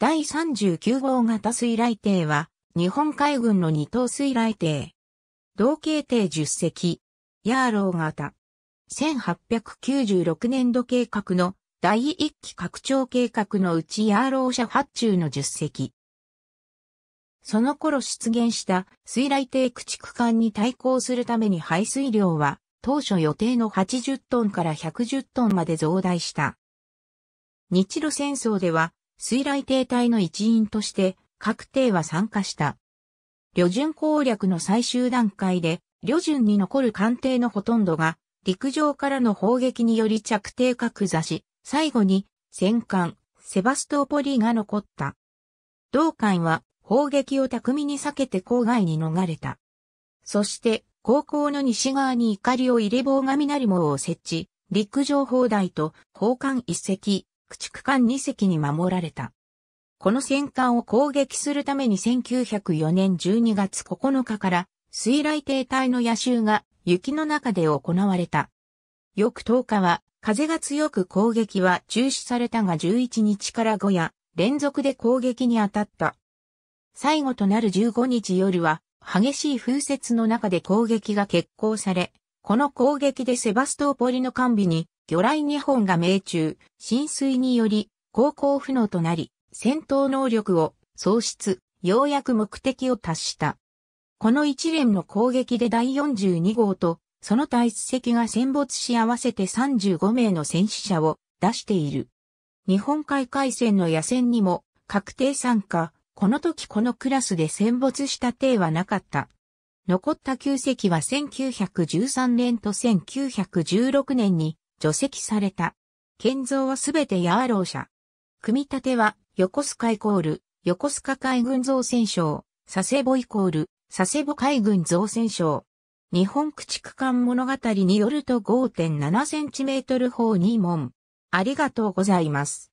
第39号型水雷艇は、日本海軍の二等水雷艇。同型艇10隻、ヤーロー型。1896年度計画の第1期拡張計画のうちヤーロー社発注の10隻。その頃出現した水雷艇駆逐艦に対抗するために排水量は当初予定の80トンから110トンまで増大した。日露戦争では水雷艇隊の一員として、各艇は参加した。旅順攻略の最終段階で、旅順に残る艦艇のほとんどが、陸上からの砲撃により着艇格座し、最後に、戦艦、セバストーポリーが残った。同艦は、砲撃を巧みに避けて郊外に逃れた。そして、高校の西側に怒りを入れ棒雷門を設置、陸上砲台と砲艦一隻、駆逐艦2隻に守られた。この戦艦を攻撃するために1904年12月9日から水雷艇隊の夜襲が雪の中で行われた。翌10日は風が強く攻撃は中止されたが11日から5夜連続で攻撃に当たった。最後となる15日夜は激しい風雪の中で攻撃が決行され、この攻撃でセバストーポリの完備に魚雷日本が命中、浸水により、航行不能となり、戦闘能力を喪失、ようやく目的を達した。この一連の攻撃で第42号と、その体積が戦没し合わせて35名の戦死者を出している。日本海海戦の野戦にも確定参加、この時このクラスで戦没した艇はなかった。残った旧席は1913年と1916年に除籍された。建造はすべてヤーロー社。組み立ては、横須賀イコール、横須賀海軍造船省、佐世保イコール、佐世保海軍造船省。日本駆逐艦物語によると5 7センチメートル砲2門。ありがとうございます。